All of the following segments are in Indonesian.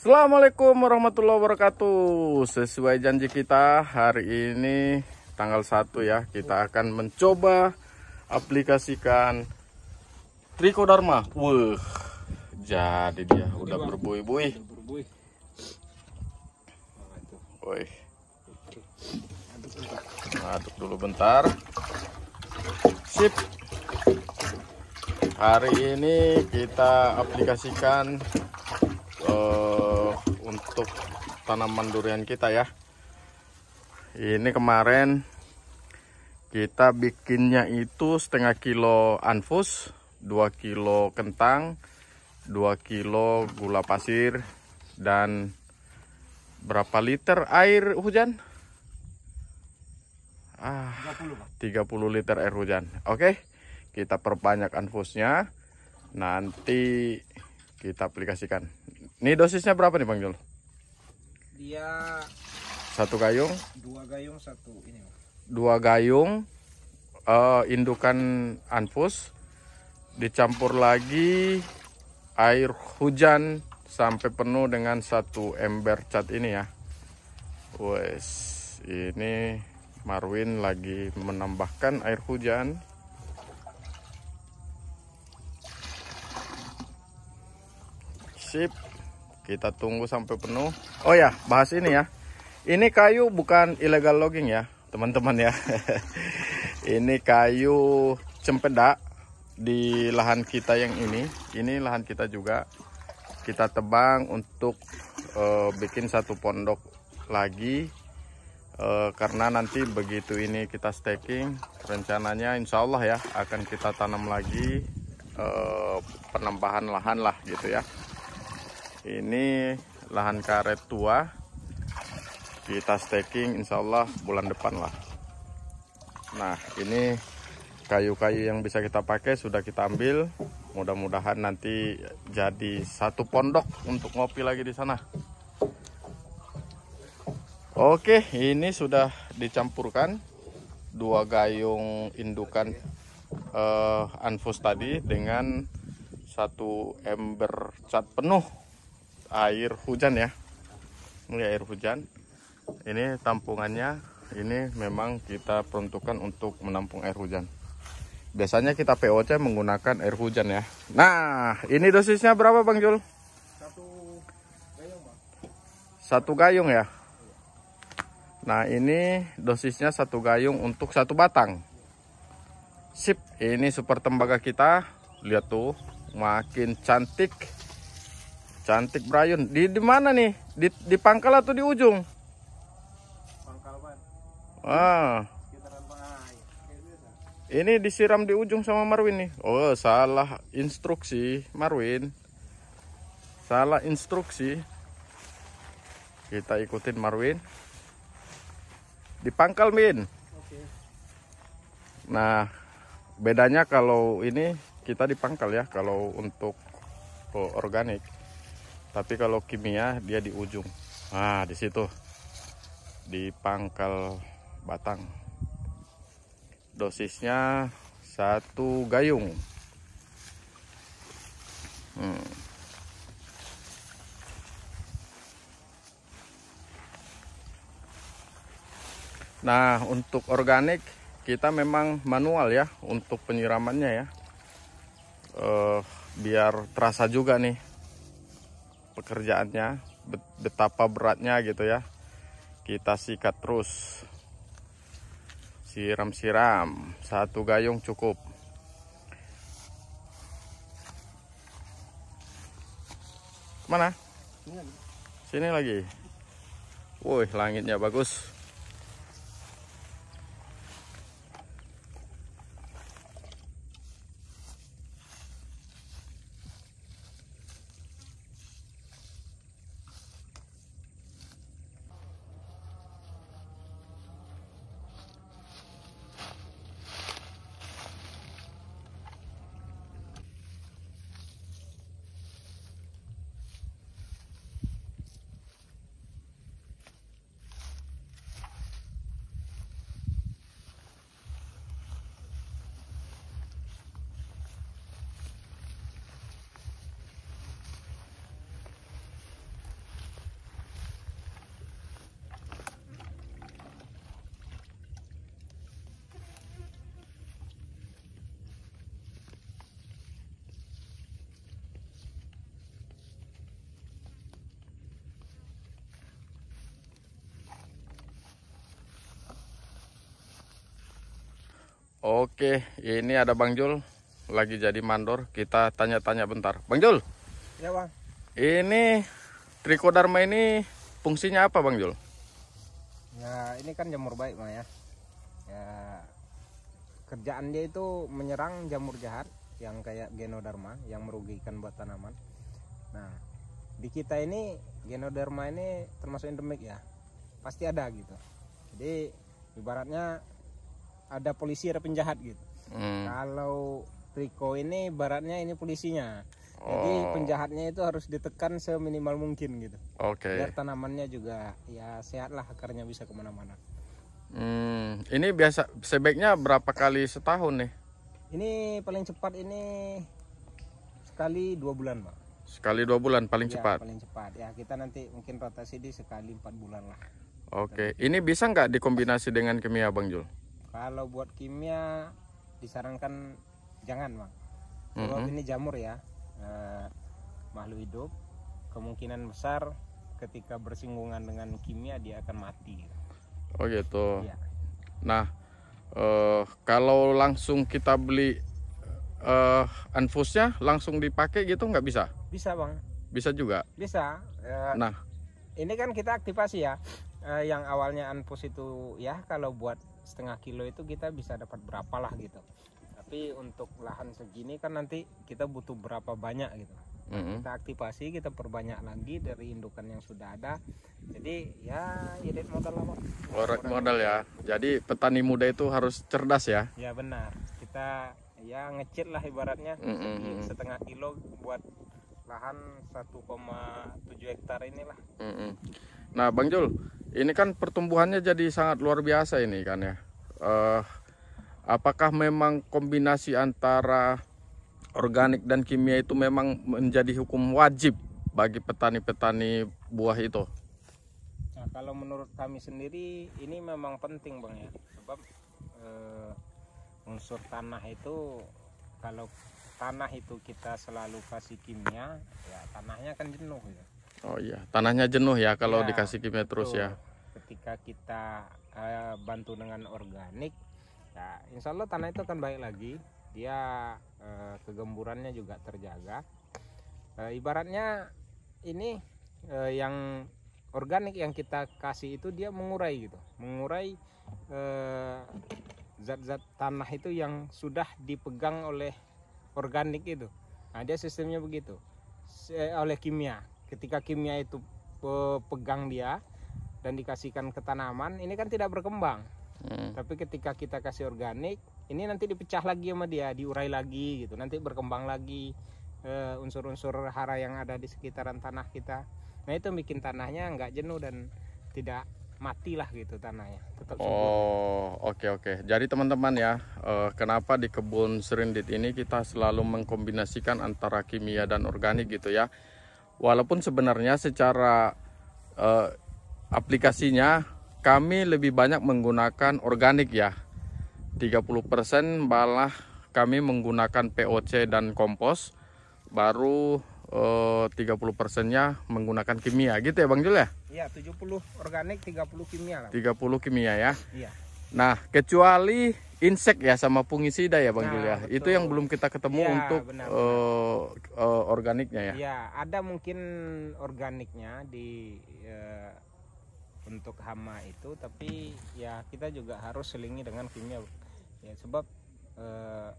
Assalamualaikum warahmatullahi wabarakatuh Sesuai janji kita hari ini tanggal 1 ya Kita akan mencoba aplikasikan Trikodarma Wuh, Jadi dia udah berbuih-buih Aduk dulu bentar Sip Hari ini kita aplikasikan uh, untuk tanaman durian kita ya ini kemarin kita bikinnya itu setengah kilo anfus 2 kilo kentang 2 kilo gula pasir dan berapa liter air hujan ah 30 liter air hujan oke kita perbanyak anfusnya nanti kita aplikasikan ini dosisnya berapa nih Bang Jol? Dia satu gayung? Dua gayung satu ini. Dua gayung uh, indukan anfus dicampur lagi air hujan sampai penuh dengan satu ember cat ini ya. Wes, ini Marwin lagi menambahkan air hujan sip kita tunggu sampai penuh. Oh ya, bahas ini ya. Ini kayu bukan illegal logging ya, teman-teman ya. ini kayu cempeda di lahan kita yang ini. Ini lahan kita juga. Kita tebang untuk uh, bikin satu pondok lagi uh, karena nanti begitu ini kita staking rencananya insya Allah ya akan kita tanam lagi uh, penambahan lahan lah gitu ya ini lahan karet tua kita staking insyaallah bulan depan lah nah ini kayu-kayu yang bisa kita pakai sudah kita ambil mudah-mudahan nanti jadi satu pondok untuk ngopi lagi di sana Oke, ini sudah dicampurkan dua gayung indukan uh, tadi dengan satu ember cat penuh air hujan ya ini air hujan ini tampungannya ini memang kita peruntukkan untuk menampung air hujan biasanya kita POC menggunakan air hujan ya nah ini dosisnya berapa Bang Jul? satu gayung bang. satu gayung ya nah ini dosisnya satu gayung untuk satu batang sip ini super tembaga kita lihat tuh makin cantik Cantik Brayun. Di di mana nih? Di di pangkal atau di ujung? Pangkal, Bang. Ah. Ini disiram di ujung sama Marwin nih. Oh, salah instruksi Marwin. Salah instruksi. Kita ikutin Marwin. Di pangkal, Min. Oke. Nah, bedanya kalau ini kita di pangkal ya, kalau untuk oh, organik tapi kalau kimia dia di ujung nah di situ di pangkal batang dosisnya satu gayung hmm. nah untuk organik kita memang manual ya untuk penyiramannya ya eh, biar terasa juga nih pekerjaannya betapa beratnya gitu ya kita sikat terus siram-siram satu gayung cukup kemana sini lagi woi langitnya bagus Oke, ini ada Bang Jul lagi jadi mandor. Kita tanya-tanya bentar. Bang Jul. Ya, Bang. Ini Trichoderma ini fungsinya apa, Bang Jul? Ya, ini kan jamur baik, Bang ya. Ya kerjaan dia itu menyerang jamur jahat yang kayak Genoderma yang merugikan buat tanaman. Nah, di kita ini Genoderma ini termasuk endemik ya. Pasti ada gitu. Jadi ibaratnya ada polisi ada penjahat gitu hmm. kalau Riko ini baratnya ini polisinya oh. jadi penjahatnya itu harus ditekan seminimal mungkin gitu okay. biar tanamannya juga ya sehat lah akarnya bisa kemana-mana hmm. ini biasa sebaiknya berapa kali setahun nih ini paling cepat ini sekali dua bulan pak sekali dua bulan paling ya, cepat paling cepat ya kita nanti mungkin rotasi di sekali empat bulan lah Oke, okay. ini bisa nggak dikombinasi dengan kimia Bang Jul? Kalau buat kimia disarankan jangan bang. Sebab mm -hmm. ini jamur ya eh, makhluk hidup. Kemungkinan besar ketika bersinggungan dengan kimia dia akan mati. Oh gitu. Ya. Nah eh, kalau langsung kita beli eh, anfusnya langsung dipakai gitu nggak bisa? Bisa bang. Bisa juga. Bisa. Eh, nah ini kan kita aktivasi ya uh, yang awalnya anpus itu ya kalau buat setengah kilo itu kita bisa dapat berapa lah gitu tapi untuk lahan segini kan nanti kita butuh berapa banyak gitu mm -hmm. kita aktivasi kita perbanyak lagi dari indukan yang sudah ada jadi ya irit modal lama modal, modal ya jadi petani muda itu harus cerdas ya ya benar kita ya ngecil lah ibaratnya mm -hmm. setengah kilo buat lahan 1,7 hektar inilah mm -hmm. Nah Bang Jul, ini kan pertumbuhannya jadi sangat luar biasa ini kan ya. Uh, apakah memang kombinasi antara organik dan kimia itu memang menjadi hukum wajib bagi petani-petani buah itu? Nah, kalau menurut kami sendiri ini memang penting bang ya, sebab uh, unsur tanah itu kalau tanah itu kita selalu kasih kimia, ya tanahnya kan jenuh ya. Oh iya, tanahnya jenuh ya kalau ya, dikasih kimia terus ya. Ketika kita uh, bantu dengan organik, ya insya Allah tanah itu akan baik lagi. Dia uh, kegemburannya juga terjaga. Uh, ibaratnya ini uh, yang organik yang kita kasih itu dia mengurai gitu, mengurai zat-zat uh, tanah itu yang sudah dipegang oleh organik itu. Nah, dia sistemnya begitu oleh kimia ketika kimia itu pegang dia dan dikasihkan ke tanaman ini kan tidak berkembang hmm. tapi ketika kita kasih organik ini nanti dipecah lagi sama dia diurai lagi gitu nanti berkembang lagi eh, unsur-unsur uh, hara yang ada di sekitaran tanah kita nah itu bikin tanahnya nggak jenuh dan tidak matilah gitu tanahnya tetap Oh oke oke okay. jadi teman-teman ya uh, kenapa di kebun serindit ini kita selalu mengkombinasikan antara kimia dan organik gitu ya walaupun sebenarnya secara uh, aplikasinya kami lebih banyak menggunakan organik ya 30% malah kami menggunakan POC dan kompos baru uh, 30% nya menggunakan kimia gitu ya Bang Jul ya? Iya 70 organik 30 kimia lah. 30 kimia ya? Iya. Nah kecuali insek ya sama fungisida ya Bang nah, Julia Betul. Itu yang belum kita ketemu ya, untuk benar, eh, benar. Uh, uh, organiknya ya. Ya, ada mungkin organiknya di uh, untuk hama itu tapi ya kita juga harus selingi dengan kimia. Ya sebab uh,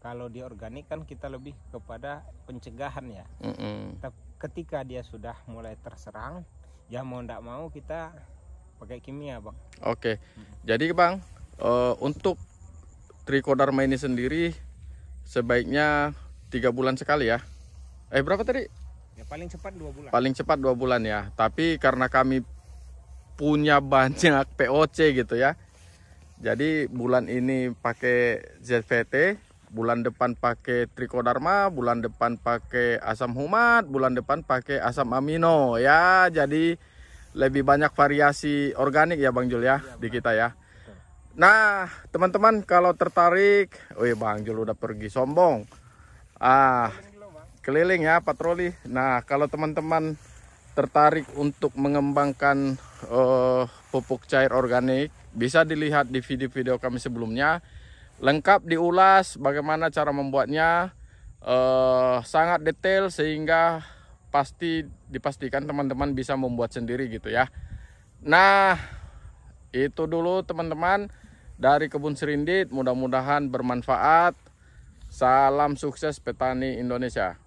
kalau di organik kan kita lebih kepada pencegahan ya. Mm -mm. Ketika dia sudah mulai terserang, ya mau tidak mau kita pakai kimia bang. Oke, okay. mm -hmm. jadi bang uh, untuk Trikodarma ini sendiri sebaiknya tiga bulan sekali ya. Eh berapa tadi? Ya, paling cepat dua bulan. Paling cepat dua bulan ya. Tapi karena kami punya banyak POC gitu ya. Jadi bulan ini pakai ZVT, bulan depan pakai Trikodarma, bulan depan pakai asam humat, bulan depan pakai asam amino ya. Jadi lebih banyak variasi organik ya Bang Jul ya, ya di kita ya. Nah, teman-teman kalau tertarik, wih Bang Jul udah pergi sombong. Ah, keliling ya patroli. Nah, kalau teman-teman tertarik untuk mengembangkan uh, pupuk cair organik, bisa dilihat di video-video kami sebelumnya. Lengkap diulas bagaimana cara membuatnya. Uh, sangat detail sehingga pasti dipastikan teman-teman bisa membuat sendiri gitu ya. Nah, itu dulu teman-teman dari Kebun Serindit. Mudah-mudahan bermanfaat. Salam sukses petani Indonesia.